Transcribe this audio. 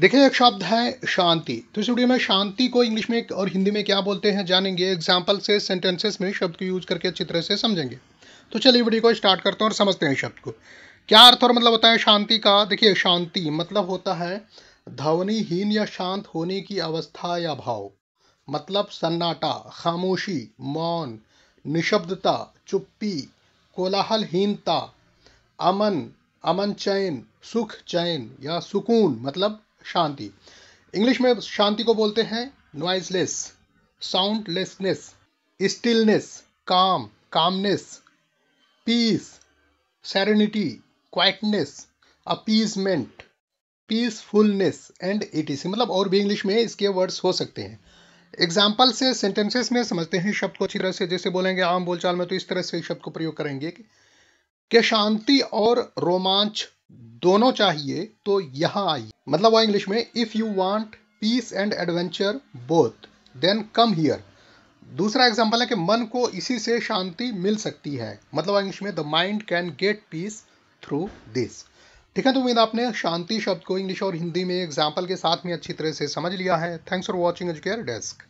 देखिए एक शब्द है शांति तो इस वीडियो में शांति को इंग्लिश में और हिंदी में क्या बोलते हैं जानेंगे एग्जाम्पल से सेंटेंसेस में शब्द को यूज करके अच्छी तरह से समझेंगे तो चलिए वीडियो को स्टार्ट करते हैं और समझते हैं शब्द को क्या अर्थ और मतलब होता है शांति का देखिए शांति मतलब होता है ध्वनिहीन या शांत होने की अवस्था या भाव मतलब सन्नाटा खामोशी मौन निशब्दता चुप्पी कोलाहलहीनता अमन अमन चयन सुख चयन या सुकून मतलब शांति इंग्लिश में शांति को बोलते हैं noiseless soundlessness stillness calm calmness peace serenity quietness appeasement peacefulness and etc मतलब और भी इंग्लिश में इसके वर्ड्स हो सकते हैं एग्जाम्पल से सेंटेंसेस में समझते हैं शब्द को अच्छी तरह से जैसे बोलेंगे आम बोलचाल में तो इस तरह से शब्द को प्रयोग करेंगे कि शांति और रोमांच दोनों चाहिए तो यहाँ आइए मतलब वो इंग्लिश में if you want peace and adventure both then come here दूसरा एग्जाम्पल है कि मन को इसी से शांति मिल सकती है मतलब इंग्लिश में the mind can get peace through this ठीक है तो उम्मीद आपने शांति शब्द को इंग्लिश और हिंदी में एग्जाम्पल के साथ में अच्छी तरह से समझ लिया है thanks for watching Educare desk